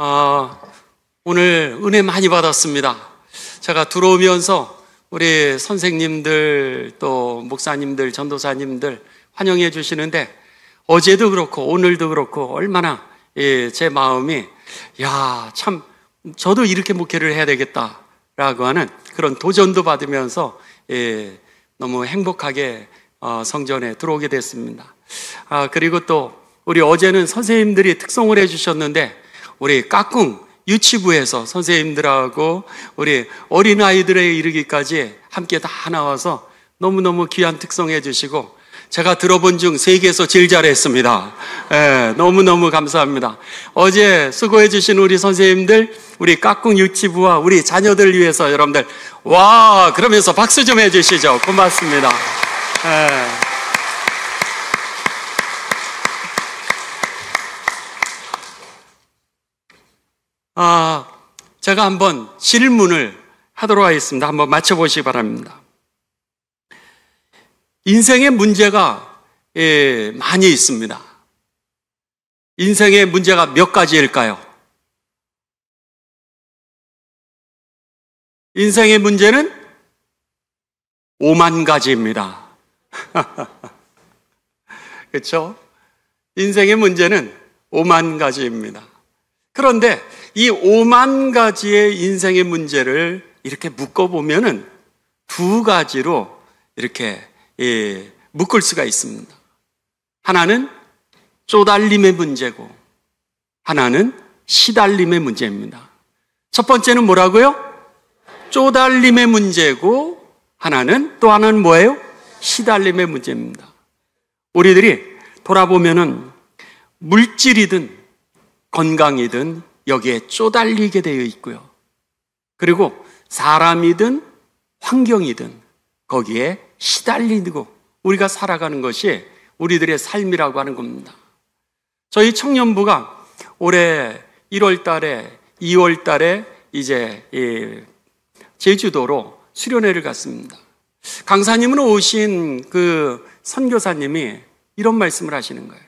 아, 오늘 은혜 많이 받았습니다. 제가 들어오면서 우리 선생님들 또 목사님들, 전도사님들 환영해 주시는데 어제도 그렇고 오늘도 그렇고 얼마나 예, 제 마음이 야, 참 저도 이렇게 목회를 해야 되겠다라고 하는 그런 도전도 받으면서 예, 너무 행복하게 어, 성전에 들어오게 됐습니다. 아, 그리고 또 우리 어제는 선생님들이 특성을 해 주셨는데 우리 까꿍 유치부에서 선생님들하고 우리 어린아이들에 이르기까지 함께 다 나와서 너무너무 귀한 특성해 주시고 제가 들어본 중 세계에서 제일 잘했습니다. 예, 너무너무 감사합니다. 어제 수고해 주신 우리 선생님들, 우리 까꿍 유치부와 우리 자녀들 위해서 여러분들 와 그러면서 박수 좀 해주시죠. 고맙습니다. 예. 아, 제가 한번 질문을 하도록 하겠습니다. 한번 맞춰보시기 바랍니다. 인생의 문제가 예, 많이 있습니다. 인생의 문제가 몇 가지일까요? 인생의 문제는 5만 가지입니다. 그렇죠? 인생의 문제는 5만 가지입니다. 그런데 이 5만 가지의 인생의 문제를 이렇게 묶어보면은 두 가지로 이렇게 예, 묶을 수가 있습니다. 하나는 쪼달림의 문제고 하나는 시달림의 문제입니다. 첫 번째는 뭐라고요? 쪼달림의 문제고 하나는 또 하나는 뭐예요? 시달림의 문제입니다. 우리들이 돌아보면은 물질이든 건강이든 여기에 쪼달리게 되어 있고요. 그리고 사람이든 환경이든 거기에 시달리고 우리가 살아가는 것이 우리들의 삶이라고 하는 겁니다. 저희 청년부가 올해 1월 달에 2월 달에 이제 제주도로 수련회를 갔습니다. 강사님은 오신 그 선교사님이 이런 말씀을 하시는 거예요.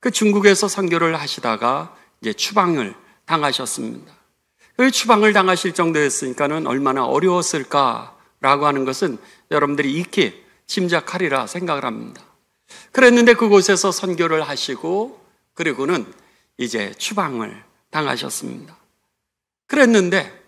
그 중국에서 선교를 하시다가 이제 추방을 당하셨습니다. 추방을 당하실 정도였으니까는 얼마나 어려웠을까라고 하는 것은 여러분들이 익히 짐작하리라 생각을 합니다. 그랬는데 그곳에서 선교를 하시고 그리고는 이제 추방을 당하셨습니다. 그랬는데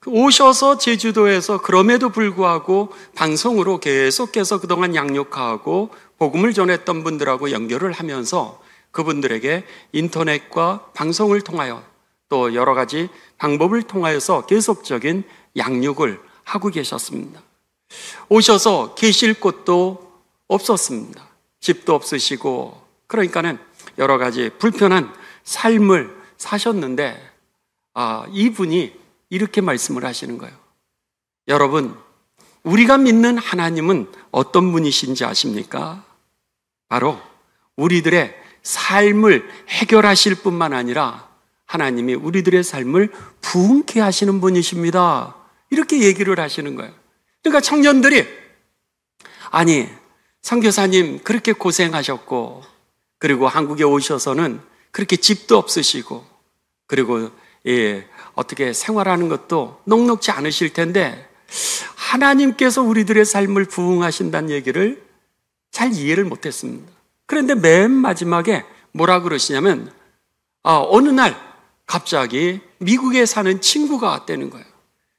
그 오셔서 제주도에서 그럼에도 불구하고 방송으로 계속해서 그동안 양육하고 복음을 전했던 분들하고 연결을 하면서 그분들에게 인터넷과 방송을 통하여 또 여러 가지 방법을 통하여서 계속적인 양육을 하고 계셨습니다. 오셔서 계실 곳도 없었습니다. 집도 없으시고, 그러니까는 여러 가지 불편한 삶을 사셨는데, 아, 이분이 이렇게 말씀을 하시는 거예요. 여러분, 우리가 믿는 하나님은 어떤 분이신지 아십니까? 바로 우리들의 삶을 해결하실 뿐만 아니라 하나님이 우리들의 삶을 부흥케 하시는 분이십니다. 이렇게 얘기를 하시는 거예요. 그러니까 청년들이 아니 상교사님 그렇게 고생하셨고 그리고 한국에 오셔서는 그렇게 집도 없으시고 그리고 예, 어떻게 생활하는 것도 녹록지 않으실 텐데 하나님께서 우리들의 삶을 부흥하신다는 얘기를 잘 이해를 못했습니다. 그런데 맨 마지막에 뭐라 그러시냐면 아, 어느 날 갑자기 미국에 사는 친구가 왔다는 거예요.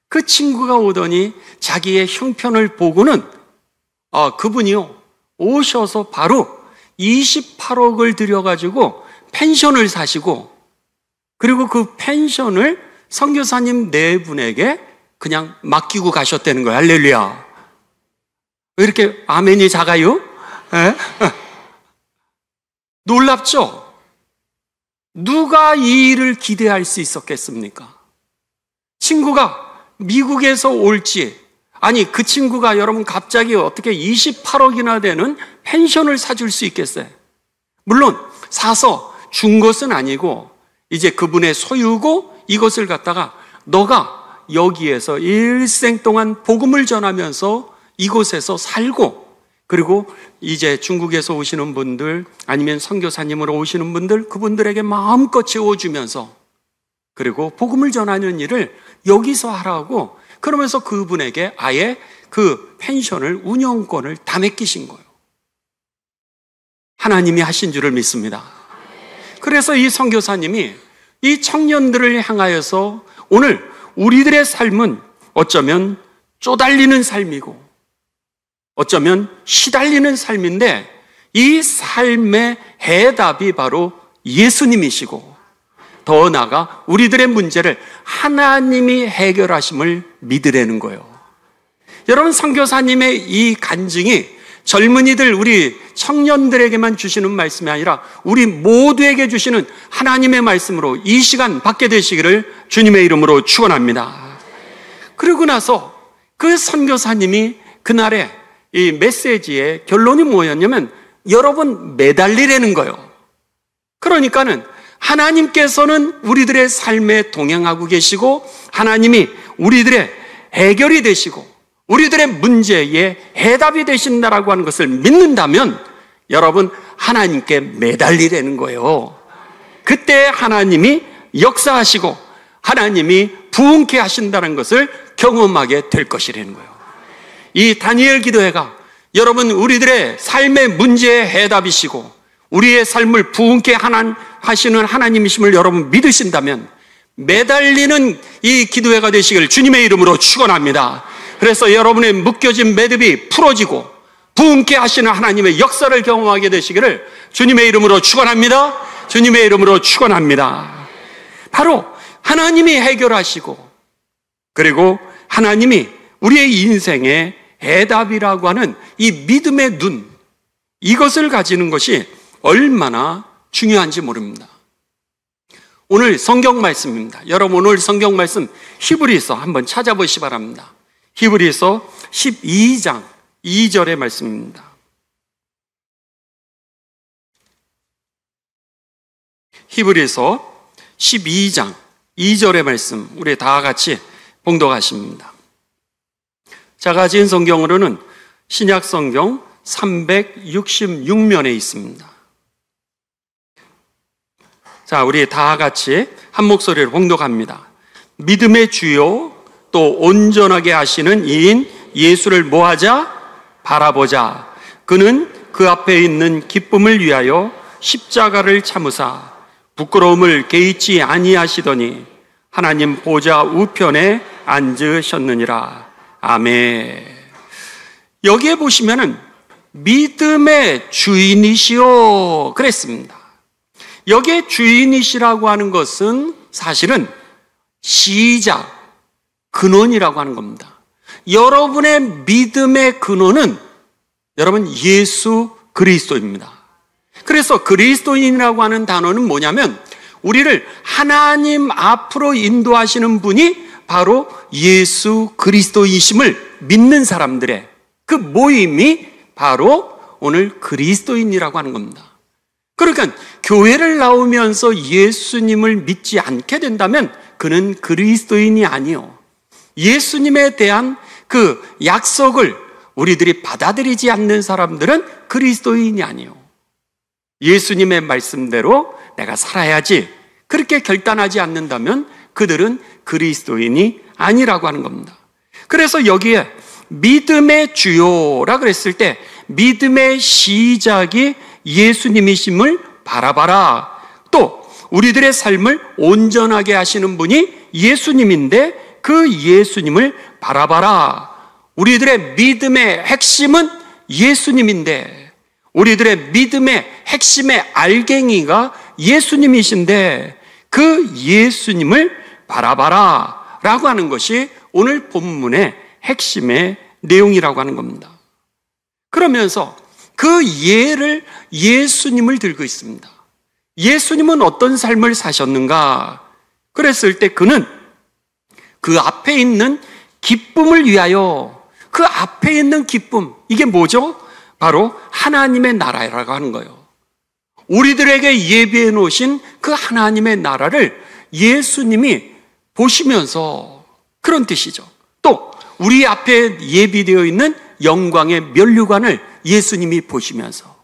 그 친구가 오더니 자기의 형편을 보고는 아, 그분이요. 오셔서 바로 28억을 들여가지고 펜션을 사시고 그리고 그 펜션을 성교사님네 분에게 그냥 맡기고 가셨다는 거예요. 할렐루야. 왜 이렇게 아멘이 작아요? 놀랍죠? 누가 이 일을 기대할 수 있었겠습니까? 친구가 미국에서 올지, 아니, 그 친구가 여러분 갑자기 어떻게 28억이나 되는 펜션을 사줄 수 있겠어요? 물론, 사서 준 것은 아니고, 이제 그분의 소유고 이것을 갖다가 너가 여기에서 일생 동안 복음을 전하면서 이곳에서 살고 그리고 이제 중국에서 오시는 분들 아니면 선교사님으로 오시는 분들 그분들에게 마음껏 채워주면서 그리고 복음을 전하는 일을 여기서 하라고 그러면서 그분에게 아예 그 펜션을 운영권을 다 맡기신 거예요. 하나님이 하신 줄을 믿습니다. 그래서 이 선교사님이 이 청년들을 향하여서 오늘 우리들의 삶은 어쩌면 쪼달리는 삶이고 어쩌면 시달리는 삶인데 이 삶의 해답이 바로 예수님이시고 더 나아가 우리들의 문제를 하나님이 해결하심을 믿으라는 거예요. 여러분 선교사님의 이 간증이 젊은이들 우리 청년들에게만 주시는 말씀이 아니라 우리 모두에게 주시는 하나님의 말씀으로 이 시간 받게 되시기를 주님의 이름으로 축원합니다. 그러고 나서 그 선교사님이 그날에 이 메시지의 결론이 뭐였냐면 여러분 매달리라는 거예요. 그러니까는 하나님께서는 우리들의 삶에 동행하고 계시고 하나님이 우리들의 해결이 되시고 우리들의 문제에 해답이 되신다라고 하는 것을 믿는다면 여러분 하나님께 매달리라는 거예요. 그때 하나님이 역사하시고 하나님이 부흥케 하신다는 것을 경험하게 될 것이라는 거예요. 이 다니엘 기도회가 여러분 우리들의 삶의 문제의 해답이시고 우리의 삶을 부흥케 하시는 하나님이심을 여러분 믿으신다면 매달리는 이 기도회가 되시길 주님의 이름으로 축원합니다. 그래서 여러분의 묶여진 매듭이 풀어지고 부흥케 하시는 하나님의 역사를 경험하게 되시기를 주님의 이름으로 축원합니다. 주님의 이름으로 축원합니다. 바로 하나님이 해결하시고 그리고 하나님이 우리의 인생에 해답이라고 하는 이 믿음의 눈, 이것을 가지는 것이 얼마나 중요한지 모릅니다. 오늘 성경 말씀입니다. 여러분 오늘 성경 말씀 히브리서 한번 찾아보시 바랍니다. 히브리서 12장 2절의 말씀입니다. 히브리서 12장 2절의 말씀 우리 다 같이 봉독하십니다. 제가 지은 성경으로는 신약 성경 366면에 있습니다. 자, 우리 다 같이 한 목소리를 봉독합니다. 믿음의 주요 또 온전하게 하시는 이인 예수를 모하자 바라보자. 그는 그 앞에 있는 기쁨을 위하여 십자가를 참으사 부끄러움을 개의치 아니하시더니 하나님 보좌 우편에 앉으셨느니라. 아멘. 여기에 보시면은 믿음의 주인이시오 그랬습니다. 여기에 주인이시라고 하는 것은 사실은 시작, 근원이라고 하는 겁니다. 여러분의 믿음의 근원은 여러분 예수 그리스도입니다. 그래서 그리스도인이라고 하는 단어는 뭐냐면 우리를 하나님 앞으로 인도하시는 분이 바로 예수 그리스도이심을 믿는 사람들의 그 모임이 바로 오늘 그리스도인이라고 하는 겁니다. 그러니까 교회를 나오면서 예수님을 믿지 않게 된다면 그는 그리스도인이 아니요. 예수님에 대한 그 약속을 우리들이 받아들이지 않는 사람들은 그리스도인이 아니요. 예수님의 말씀대로 내가 살아야지 그렇게 결단하지 않는다면 그들은 그리스도인이 아니라고 하는 겁니다. 그래서 여기에 믿음의 주요라 그랬을 때 믿음의 시작이 예수님이심을 바라봐라. 또 우리들의 삶을 온전하게 하시는 분이 예수님인데 그 예수님을 바라봐라. 우리들의 믿음의 핵심은 예수님인데 우리들의 믿음의 핵심의 알갱이가 예수님이신데 그 예수님을 바라봐라. 라고 하는 것이 오늘 본문의 핵심의 내용이라고 하는 겁니다. 그러면서 그 예를 예수님을 들고 있습니다. 예수님은 어떤 삶을 사셨는가? 그랬을 때 그는 그 앞에 있는 기쁨을 위하여 그 앞에 있는 기쁨, 이게 뭐죠? 바로 하나님의 나라라고 하는 거예요. 우리들에게 예비해 놓으신 그 하나님의 나라를 예수님이 보시면서 그런 뜻이죠. 또 우리 앞에 예비되어 있는 영광의 면류관을 예수님이 보시면서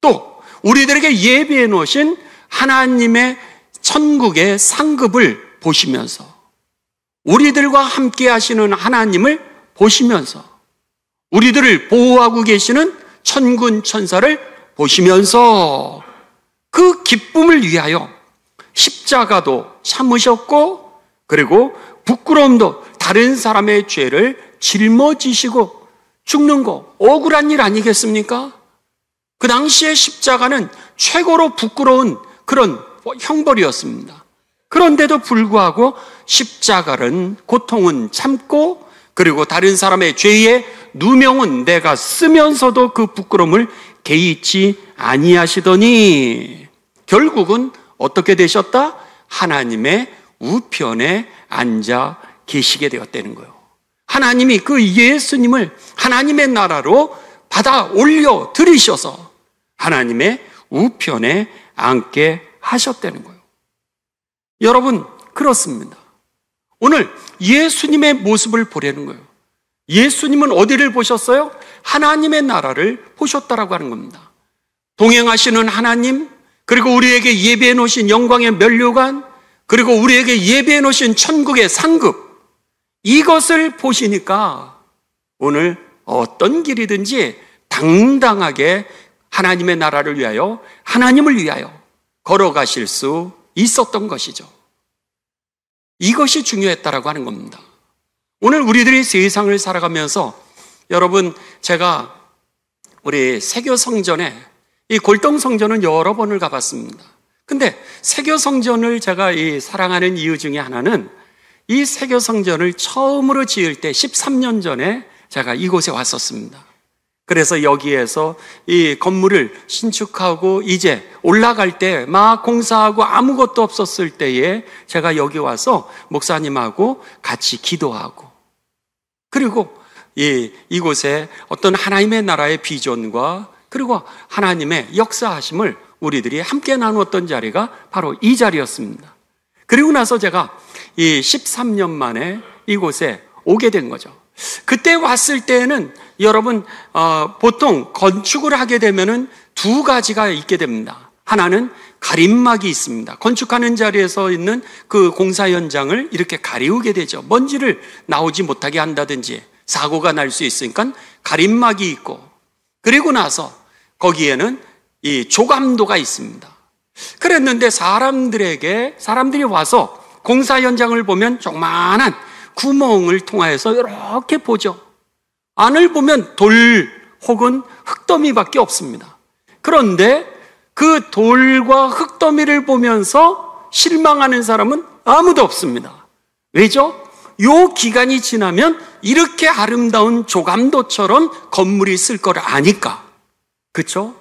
또 우리들에게 예비해 놓으신 하나님의 천국의 상급을 보시면서 우리들과 함께 하시는 하나님을 보시면서 우리들을 보호하고 계시는 천군 천사를 보시면서 그 기쁨을 위하여 십자가도 참으셨고 그리고 부끄러움도 다른 사람의 죄를 짊어지시고 죽는 거 억울한 일 아니겠습니까? 그 당시에 십자가는 최고로 부끄러운 그런 형벌이었습니다. 그런데도 불구하고 십자가는 고통은 참고 그리고 다른 사람의 죄에 누명은 내가 쓰면서도 그 부끄러움을 개의치 아니하시더니 결국은 어떻게 되셨다? 하나님의 우편에 앉아 계시게 되었다는 거예요. 하나님이 그 예수님을 하나님의 나라로 받아 올려 들이셔서 하나님의 우편에 앉게 하셨다는 거예요. 여러분, 그렇습니다. 오늘 예수님의 모습을 보려는 거예요. 예수님은 어디를 보셨어요? 하나님의 나라를 보셨다라고 하는 겁니다. 동행하시는 하나님, 그리고 우리에게 예배해 놓으신 영광의 면류관, 그리고 우리에게 예배해 놓으신 천국의 상급, 이것을 보시니까 오늘 어떤 길이든지 당당하게 하나님의 나라를 위하여, 하나님을 위하여 걸어가실 수 있었던 것이죠. 이것이 중요했다라고 하는 겁니다. 오늘 우리들이 세상을 살아가면서 여러분, 제가 우리 세교 성전에 이 골동 성전은 여러 번을 가봤습니다. 근데 세교 성전을 제가 사랑하는 이유 중에 하나는 이 세교 성전을 처음으로 지을 때 13년 전에 제가 이곳에 왔었습니다. 그래서 여기에서 이 건물을 신축하고 이제 올라갈 때 막 공사하고 아무것도 없었을 때에 제가 여기 와서 목사님하고 같이 기도하고 그리고 이 이곳에 어떤 하나님의 나라의 비전과 그리고 하나님의 역사하심을 우리들이 함께 나누었던 자리가 바로 이 자리였습니다. 그리고 나서 제가 이 13년 만에 이곳에 오게 된 거죠. 그때 왔을 때에는 여러분 어, 보통 건축을 하게 되면은 두 가지가 있게 됩니다. 하나는 가림막이 있습니다. 건축하는 자리에서 있는 그 공사 현장을 이렇게 가리우게 되죠. 먼지를 나오지 못하게 한다든지 사고가 날 수 있으니까 가림막이 있고 그리고 나서 거기에는 이 조감도가 있습니다. 그랬는데 사람들에게 사람들이 와서 공사 현장을 보면 조그만한 구멍을 통하여서 이렇게 보죠. 안을 보면 돌 혹은 흙더미밖에 없습니다. 그런데 그 돌과 흙더미를 보면서 실망하는 사람은 아무도 없습니다. 왜죠? 요 기간이 지나면 이렇게 아름다운 조감도처럼 건물이 있을 걸 아니까. 그쵸?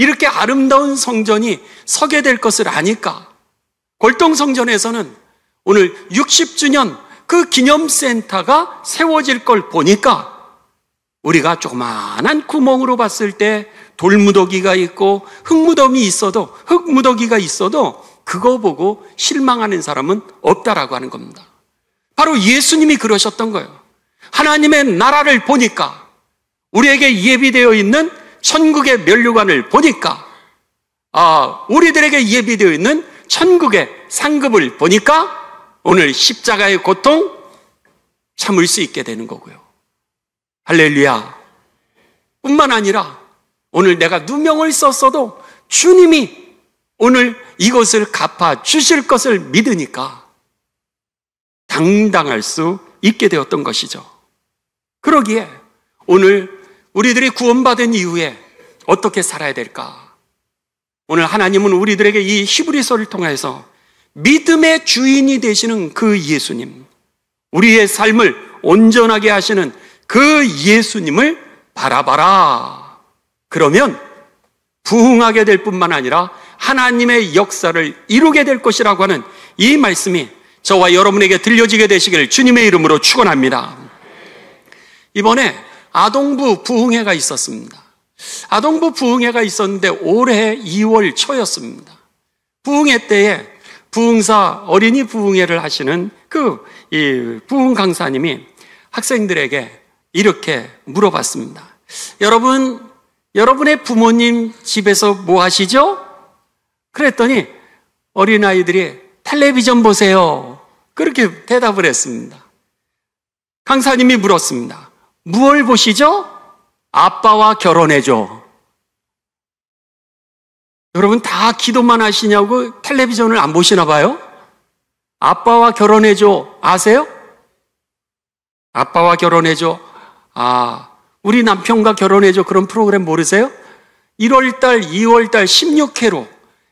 이렇게 아름다운 성전이 서게 될 것을 아니까 골동성전에서는 오늘 60주년 그 기념센터가 세워질 걸 보니까 우리가 조그만한 구멍으로 봤을 때 돌무더기가 있고 흙무덤이 있어도 흙무더기가 있어도 그거 보고 실망하는 사람은 없다라고 하는 겁니다. 바로 예수님이 그러셨던 거예요. 하나님의 나라를 보니까 우리에게 예비되어 있는 천국의 면류관을 보니까 아, 우리들에게 예비되어 있는 천국의 상급을 보니까 오늘 십자가의 고통 참을 수 있게 되는 거고요. 할렐루야. 뿐만 아니라 오늘 내가 누명을 썼어도 주님이 오늘 이것을 갚아 주실 것을 믿으니까 당당할 수 있게 되었던 것이죠. 그러기에 오늘 우리들이 구원받은 이후에 어떻게 살아야 될까? 오늘 하나님은 우리들에게 이 히브리서를 통해서 믿음의 주인이 되시는 그 예수님, 우리의 삶을 온전하게 하시는 그 예수님을 바라봐라. 그러면 부흥하게 될 뿐만 아니라 하나님의 역사를 이루게 될 것이라고 하는 이 말씀이 저와 여러분에게 들려지게 되시길 주님의 이름으로 축원합니다. 이번에 아동부 부흥회가 있었습니다. 아동부 부흥회가 있었는데 올해 2월 초였습니다. 부흥회 때에 부흥사 어린이 부흥회를 하시는 그 부흥 강사님이 학생들에게 이렇게 물어봤습니다. 여러분 여러분의 부모님 집에서 뭐 하시죠? 그랬더니 어린아이들이 텔레비전 보세요. 그렇게 대답을 했습니다. 강사님이 물었습니다. 무얼 보시죠? 아빠와 결혼해줘. 여러분 다 기도만 하시냐고 텔레비전을 안 보시나 봐요? 아빠와 결혼해줘. 아세요? 아빠와 결혼해줘. 아, 우리 남편과 결혼해줘. 그런 프로그램 모르세요? 1월달, 2월달 16회로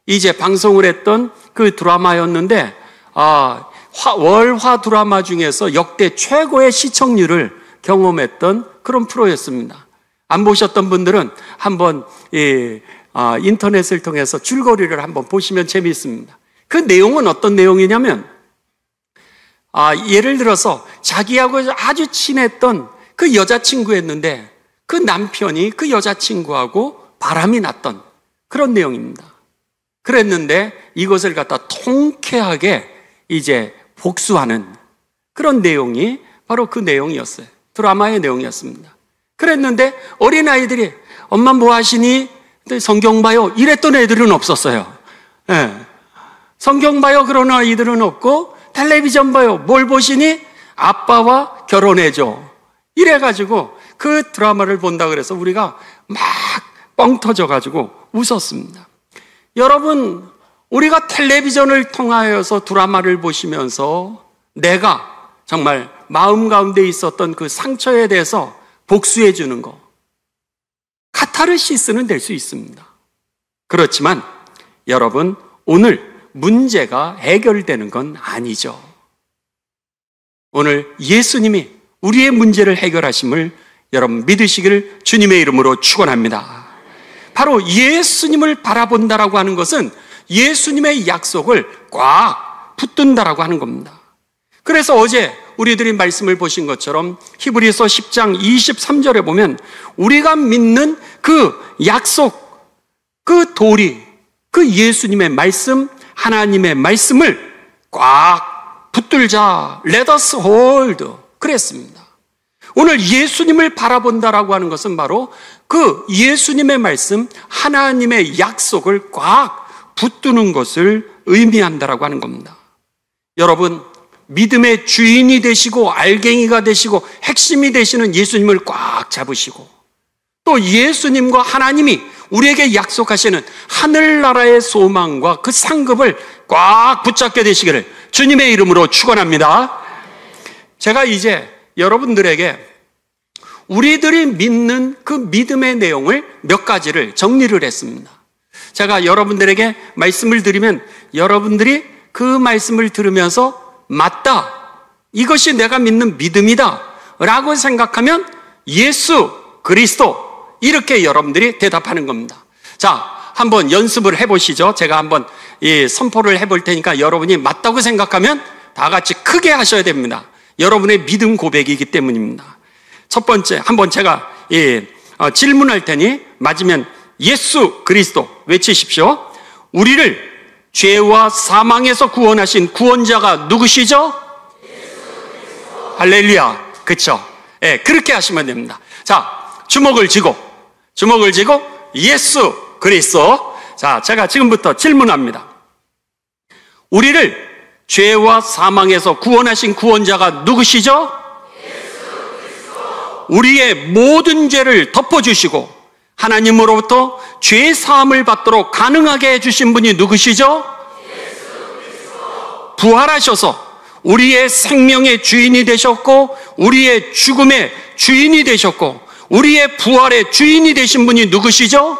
이제 방송을 했던 그 드라마였는데, 아, 화, 월화 드라마 중에서 역대 최고의 시청률을 경험했던 그런 프로였습니다. 안 보셨던 분들은 한번 예, 아, 인터넷을 통해서 줄거리를 한번 보시면 재미있습니다. 그 내용은 어떤 내용이냐면 아, 예를 들어서 자기하고 아주 친했던 그 여자친구였는데 그 남편이 그 여자친구하고 바람이 났던 그런 내용입니다. 그랬는데 이것을 갖다 통쾌하게 이제 복수하는 그런 내용이 바로 그 내용이었어요. 드라마의 내용이었습니다. 그랬는데 어린아이들이 엄마 뭐 하시니? 네, 성경 봐요. 이랬던 애들은 없었어요. 네. 성경 봐요. 그런 아이들은 없고 텔레비전 봐요. 뭘 보시니? 아빠와 결혼해줘. 이래가지고 그 드라마를 본다 그래서 우리가 막 뻥 터져가지고 웃었습니다. 여러분, 우리가 텔레비전을 통하여서 드라마를 보시면서 내가 정말 마음 가운데 있었던 그 상처에 대해서 복수해 주는 것. 카타르시스는 될 수 있습니다. 그렇지만 여러분, 오늘 문제가 해결되는 건 아니죠. 오늘 예수님이 우리의 문제를 해결하심을 여러분 믿으시기를 주님의 이름으로 축원합니다. 바로 예수님을 바라본다라고 하는 것은 예수님의 약속을 꽉 붙든다라고 하는 겁니다. 그래서 어제 우리들이 말씀을 보신 것처럼 히브리서 10장 23절에 보면 우리가 믿는 그 약속, 그 도리, 그 예수님의 말씀, 하나님의 말씀을 꽉 붙들자. Let us hold. 그랬습니다. 오늘 예수님을 바라본다라고 하는 것은 바로 그 예수님의 말씀, 하나님의 약속을 꽉 붙드는 것을 의미한다라고 하는 겁니다. 여러분, 믿음의 주인이 되시고 알갱이가 되시고 핵심이 되시는 예수님을 꽉 잡으시고 또 예수님과 하나님이 우리에게 약속하시는 하늘나라의 소망과 그 상급을 꽉 붙잡게 되시기를 주님의 이름으로 축원합니다. 제가 이제 여러분들에게 우리들이 믿는 그 믿음의 내용을 몇 가지를 정리를 했습니다. 제가 여러분들에게 말씀을 드리면 여러분들이 그 말씀을 들으면서 맞다. 이것이 내가 믿는 믿음이다. 라고 생각하면 예수, 그리스도. 이렇게 여러분들이 대답하는 겁니다. 자, 한번 연습을 해보시죠. 제가 한번 선포를 해 볼 테니까 여러분이 맞다고 생각하면 다 같이 크게 하셔야 됩니다. 여러분의 믿음 고백이기 때문입니다. 첫 번째, 한번 제가 어, 질문할 테니 맞으면 예수 그리스도 외치십시오. 우리를 죄와 사망에서 구원하신 구원자가 누구시죠? 할렐루야. 그쵸? 예, 그렇게 하시면 됩니다. 자, 주먹을 쥐고, 주먹을 쥐고, 예수 그리스도. 자, 제가 지금부터 질문합니다. 우리를 죄와 사망에서 구원하신 구원자가 누구시죠? 우리의 모든 죄를 덮어주시고 하나님으로부터 죄 사함을 받도록 가능하게 해주신 분이 누구시죠? 부활하셔서 우리의 생명의 주인이 되셨고, 우리의 죽음의 주인이 되셨고, 우리의 부활의 주인이 되신 분이 누구시죠?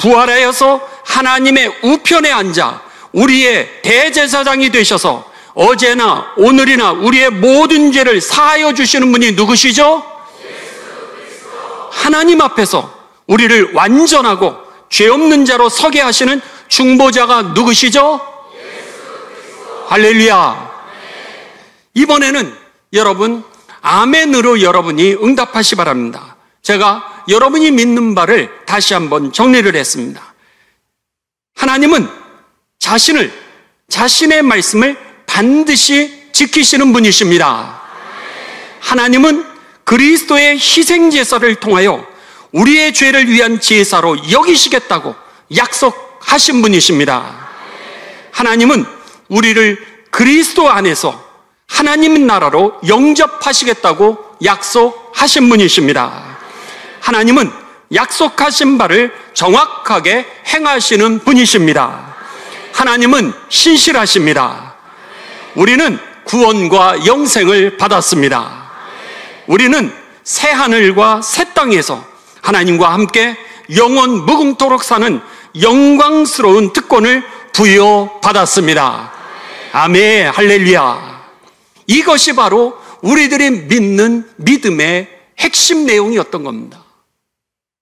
부활하여서 하나님의 우편에 앉아 우리의 대제사장이 되셔서 어제나 오늘이나 우리의 모든 죄를 사하여 주시는 분이 누구시죠? 하나님 앞에서 우리를 완전하고 죄 없는 자로 서게 하시는 중보자가 누구시죠? 할렐루야. 네. 이번에는 여러분 아멘으로 여러분이 응답하시 바랍니다. 제가 여러분이 믿는 바를 다시 한번 정리를 했습니다. 하나님은 자신을 자신의 말씀을 반드시 지키시는 분이십니다. 네. 하나님은 그리스도의 희생 제사를 통하여 우리의 죄를 위한 제사로 여기시겠다고 약속하신 분이십니다. 하나님은 우리를 그리스도 안에서 하나님 나라로 영접하시겠다고 약속하신 분이십니다. 하나님은 약속하신 바를 정확하게 행하시는 분이십니다. 하나님은 신실하십니다. 우리는 구원과 영생을 받았습니다. 우리는 새 하늘과 새 땅에서 하나님과 함께 영원 무궁토록 사는 영광스러운 특권을 부여받았습니다. 아멘, 할렐루야. 이것이 바로 우리들이 믿는 믿음의 핵심 내용이었던 겁니다.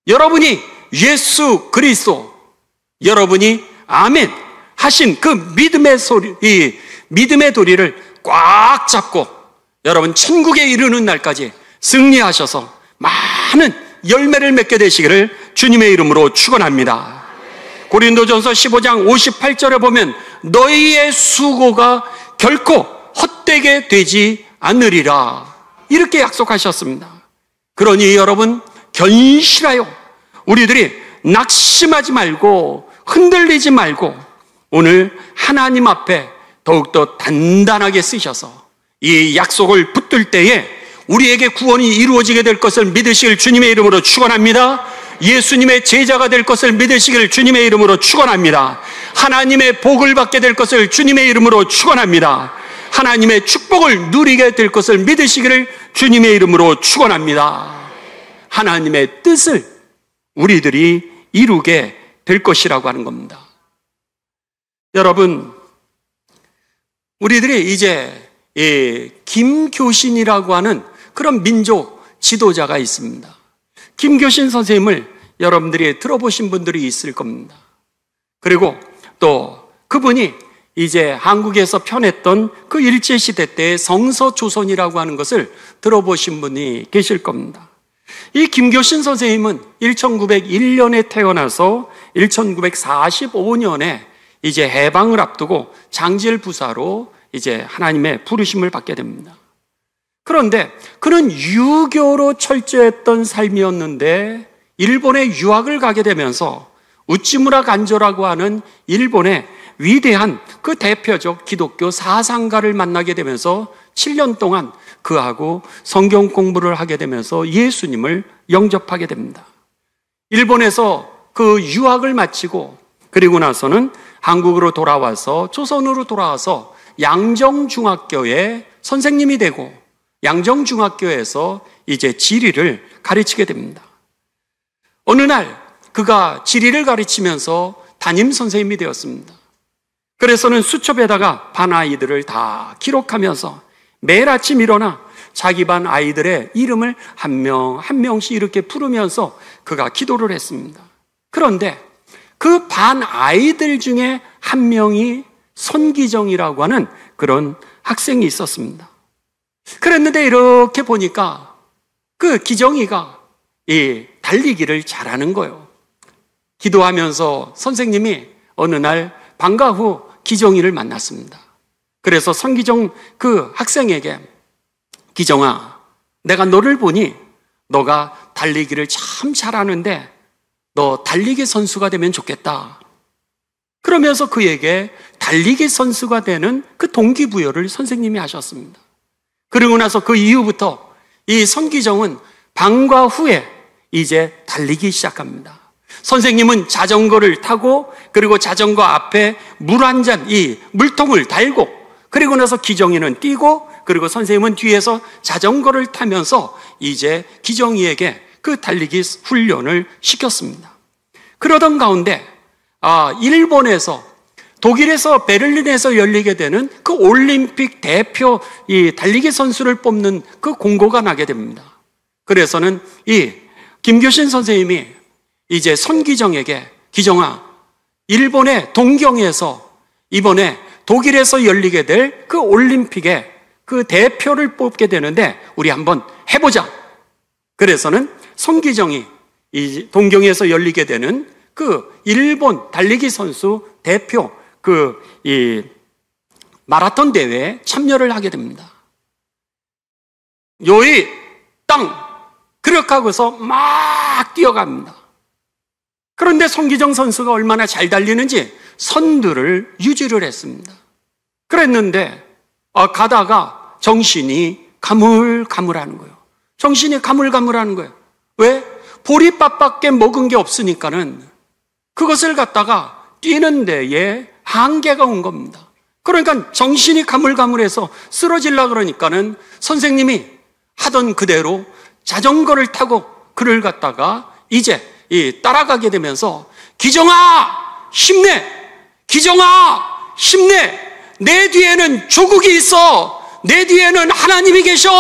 여러분이 예수 그리스도, 여러분이 아멘 하신 그 믿음의 소리, 믿음의 도리를 꽉 잡고 여러분 천국에 이르는 날까지 승리하셔서 많은 열매를 맺게 되시기를 주님의 이름으로 축원합니다. 고린도전서 15장 58절에 보면 너희의 수고가 결코 헛되게 되지 않으리라 이렇게 약속하셨습니다. 그러니 여러분 견실하여 우리들이 낙심하지 말고 흔들리지 말고 오늘 하나님 앞에 더욱더 단단하게 쓰셔서 이 약속을 붙들 때에 우리에게 구원이 이루어지게 될 것을 믿으실 주님의 이름으로 축원합니다. 예수님의 제자가 될 것을 믿으시길 주님의 이름으로 축원합니다. 하나님의 복을 받게 될 것을 주님의 이름으로 축원합니다. 하나님의 축복을 누리게 될 것을 믿으시기를 주님의 이름으로 축원합니다. 하나님의 뜻을 우리들이 이루게 될 것이라고 하는 겁니다. 여러분, 우리들이 이제 예, 김교신이라고 하는 그런 민족 지도자가 있습니다. 김교신 선생님을 여러분들이 들어보신 분들이 있을 겁니다. 그리고 또 그분이 이제 한국에서 편했던 그 일제시대 때의 성서조선이라고 하는 것을 들어보신 분이 계실 겁니다. 이 김교신 선생님은 1901년에 태어나서 1945년에 이제 해방을 앞두고 장질 부사로 이제 하나님의 부르심을 받게 됩니다. 그런데 그는 유교로 철저했던 삶이었는데 일본에 유학을 가게 되면서 우찌무라 간조라고 하는 일본의 위대한 그 대표적 기독교 사상가를 만나게 되면서 7년 동안 그하고 성경 공부를 하게 되면서 예수님을 영접하게 됩니다. 일본에서 그 유학을 마치고 그리고 나서는 한국으로 돌아와서 조선으로 돌아와서 양정중학교의 선생님이 되고 양정중학교에서 이제 지리를 가르치게 됩니다. 어느 날 그가 지리를 가르치면서 담임 선생님이 되었습니다. 그래서는 수첩에다가 반 아이들을 다 기록하면서 매일 아침 일어나 자기 반 아이들의 이름을 한 명, 한 명씩 이렇게 부르면서 그가 기도를 했습니다. 그런데 그 반 아이들 중에 한 명이 손기정이라고 하는 그런 학생이 있었습니다. 그랬는데 이렇게 보니까 그 기정이가 이 달리기를 잘하는 거예요. 기도하면서 선생님이 어느 날 방과 후 기정이를 만났습니다. 그래서 선기정 그 학생에게 기정아, 내가 너를 보니 너가 달리기를 참 잘하는데 너 달리기 선수가 되면 좋겠다. 그러면서 그에게 달리기 선수가 되는 그 동기부여를 선생님이 하셨습니다. 그러고 나서 그 이후부터 이 성기정은 방과 후에 이제 달리기 시작합니다. 선생님은 자전거를 타고 그리고 자전거 앞에 물 한 잔, 이 물통을 달고 그리고 나서 기정이는 뛰고 그리고 선생님은 뒤에서 자전거를 타면서 이제 기정이에게 그 달리기 훈련을 시켰습니다. 그러던 가운데 아, 일본에서 독일에서 베를린에서 열리게 되는 그 올림픽 대표 이 달리기 선수를 뽑는 그 공고가 나게 됩니다. 그래서는 이 김교신 선생님이 이제 손기정에게 기정아 일본의 동경에서 이번에 독일에서 열리게 될 그 올림픽에 그 대표를 뽑게 되는데 우리 한번 해보자. 그래서는 손기정이 이 동경에서 열리게 되는 그 일본 달리기 선수 대표 그이 마라톤 대회에 참여를 하게 됩니다. 요이 땅 그렇게 하고서 막 뛰어갑니다. 그런데 송기정 선수가 얼마나 잘 달리는지 선두를 유지를 했습니다. 그랬는데 어, 가다가 정신이 가물가물하는 거예요. 정신이 가물가물하는 거예요. 왜? 보리밥밖에 먹은 게 없으니까는 그것을 갖다가 뛰는 데에 한계가 온 겁니다. 그러니까 정신이 가물가물해서 쓰러질라 그러니까는 선생님이 하던 그대로 자전거를 타고 그를 갖다가 이제 따라가게 되면서 기정아 힘내 기정아 힘내 내 뒤에는 조국이 있어 내 뒤에는 하나님이 계셔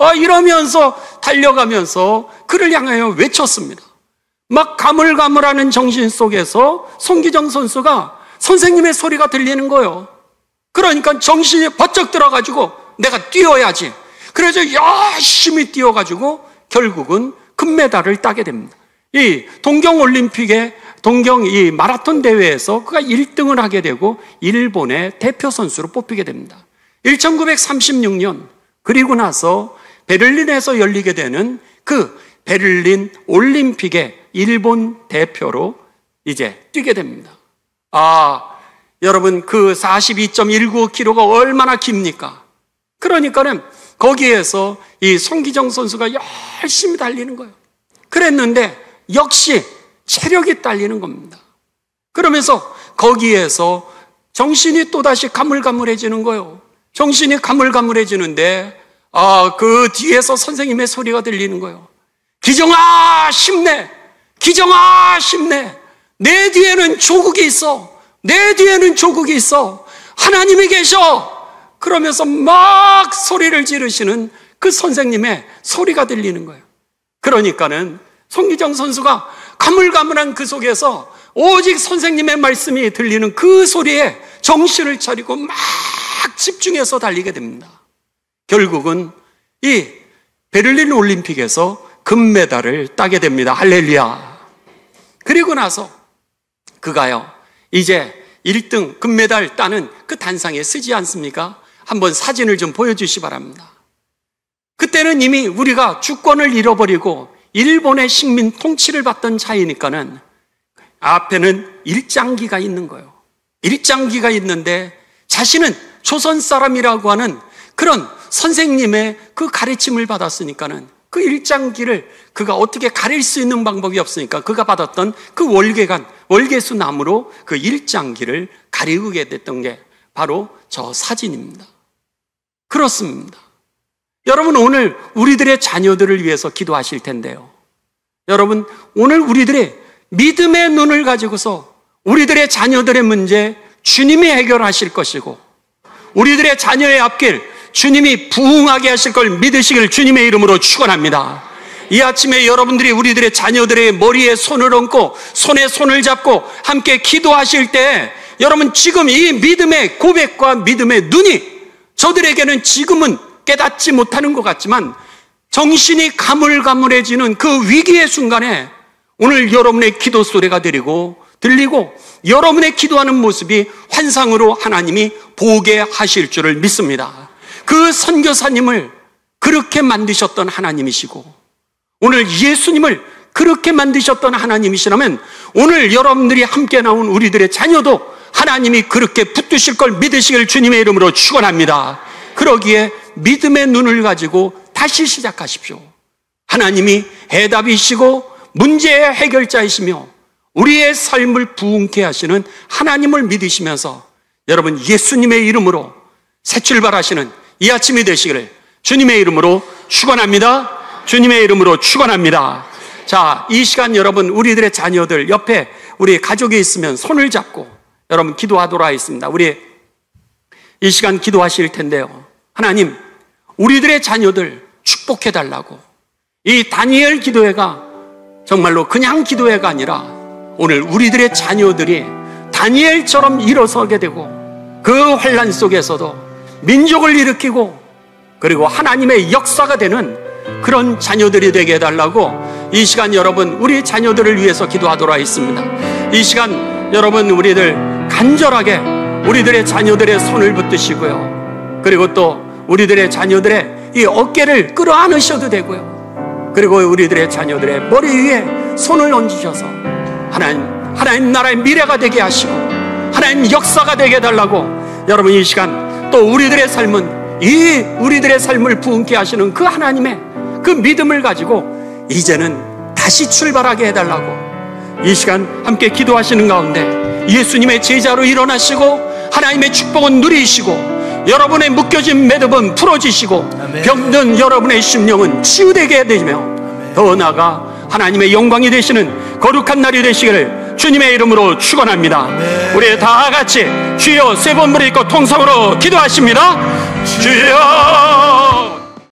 어, 이러면서 달려가면서 그를 향하여 외쳤습니다. 막 가물가물하는 정신 속에서 송기정 선수가 선생님의 소리가 들리는 거예요. 그러니까 정신이 바짝 들어가지고 내가 뛰어야지. 그래서 열심히 뛰어가지고 결국은 금메달을 따게 됩니다. 이 동경올림픽에 동경 이 마라톤 대회에서 그가 1등을 하게 되고 일본의 대표 선수로 뽑히게 됩니다. 1936년 그리고 나서 베를린에서 열리게 되는 그 베를린 올림픽의 일본 대표로 이제 뛰게 됩니다. 아, 여러분 그 42.195km가 얼마나 깁니까? 그러니까는 거기에서 이 송기정 선수가 열심히 달리는 거예요. 그랬는데 역시 체력이 딸리는 겁니다. 그러면서 거기에서 정신이 또다시 가물가물해지는 거예요. 정신이 가물가물해지는데 아, 그 뒤에서 선생님의 소리가 들리는 거예요. 기정아 힘내. 기정아 힘내. 내 뒤에는 조국이 있어. 내 뒤에는 조국이 있어. 하나님이 계셔. 그러면서 막 소리를 지르시는 그 선생님의 소리가 들리는 거예요. 그러니까는 송기정 선수가 가물가물한 그 속에서 오직 선생님의 말씀이 들리는 그 소리에 정신을 차리고 막 집중해서 달리게 됩니다. 결국은 이 베를린 올림픽에서 금메달을 따게 됩니다. 할렐루야. 그리고 나서 그가요, 이제 1등 금메달 따는 그 단상에 쓰지 않습니까? 한번 사진을 좀 보여주시 바랍니다. 그때는 이미 우리가 주권을 잃어버리고 일본의 식민 통치를 받던 차이니까는 앞에는 일장기가 있는 거예요. 일장기가 있는데 자신은 조선 사람이라고 하는 그런 선생님의 그 가르침을 받았으니까는 그 일장기를 그가 어떻게 가릴 수 있는 방법이 없으니까 그가 받았던 그 월계관, 월계수 나무로 그 일장기를 가리우게 됐던 게 바로 저 사진입니다. 그렇습니다. 여러분 오늘 우리들의 자녀들을 위해서 기도하실 텐데요. 여러분 오늘 우리들의 믿음의 눈을 가지고서 우리들의 자녀들의 문제 주님이 해결하실 것이고 우리들의 자녀의 앞길 주님이 부흥하게 하실 걸 믿으시길 주님의 이름으로 축원합니다. 이 아침에 여러분들이 우리들의 자녀들의 머리에 손을 얹고 손에 손을 잡고 함께 기도하실 때 여러분 지금 이 믿음의 고백과 믿음의 눈이 저들에게는 지금은 깨닫지 못하는 것 같지만 정신이 가물가물해지는 그 위기의 순간에 오늘 여러분의 기도 소리가 들리고 들리고 여러분의 기도하는 모습이 환상으로 하나님이 보게 하실 줄을 믿습니다. 그 선교사님을 그렇게 만드셨던 하나님이시고 오늘 예수님을 그렇게 만드셨던 하나님이시라면 오늘 여러분들이 함께 나온 우리들의 자녀도 하나님이 그렇게 붙드실 걸 믿으시길 주님의 이름으로 축원합니다. 그러기에 믿음의 눈을 가지고 다시 시작하십시오. 하나님이 해답이시고 문제의 해결자이시며 우리의 삶을 부흥케 하시는 하나님을 믿으시면서 여러분 예수님의 이름으로 새 출발하시는 이 아침이 되시기를 주님의 이름으로 축원합니다. 주님의 이름으로 축원합니다. 자, 이 시간 여러분 우리들의 자녀들 옆에 우리 가족이 있으면 손을 잡고 여러분 기도하도록 하겠습니다. 우리 이 시간 기도하실 텐데요. 하나님, 우리들의 자녀들 축복해 달라고. 이 다니엘 기도회가 정말로 그냥 기도회가 아니라 오늘 우리들의 자녀들이 다니엘처럼 일어서게 되고 그 환란 속에서도 민족을 일으키고 그리고 하나님의 역사가 되는 그런 자녀들이 되게 해달라고 이 시간 여러분 우리 자녀들을 위해서 기도하도록 하겠습니다. 이 시간 여러분 우리들 간절하게 우리들의 자녀들의 손을 붙드시고요. 그리고 또 우리들의 자녀들의 이 어깨를 끌어안으셔도 되고요. 그리고 우리들의 자녀들의 머리 위에 손을 얹으셔서 하나님 하나님 나라의 미래가 되게 하시고 하나님 역사가 되게 해달라고 여러분 이 시간 또 우리들의 삶은 이 우리들의 삶을 부흥케 하시는 그 하나님의 그 믿음을 가지고 이제는 다시 출발하게 해달라고 이 시간 함께 기도하시는 가운데 예수님의 제자로 일어나시고 하나님의 축복은 누리시고 여러분의 묶여진 매듭은 풀어지시고 병든 여러분의 심령은 치유되게 되며 더 나아가 하나님의 영광이 되시는 거룩한 날이 되시기를 주님의 이름으로 축원합니다. 네. 우리 다 같이 주여 세 번 물을 있고 통성으로 기도하십니다. 주여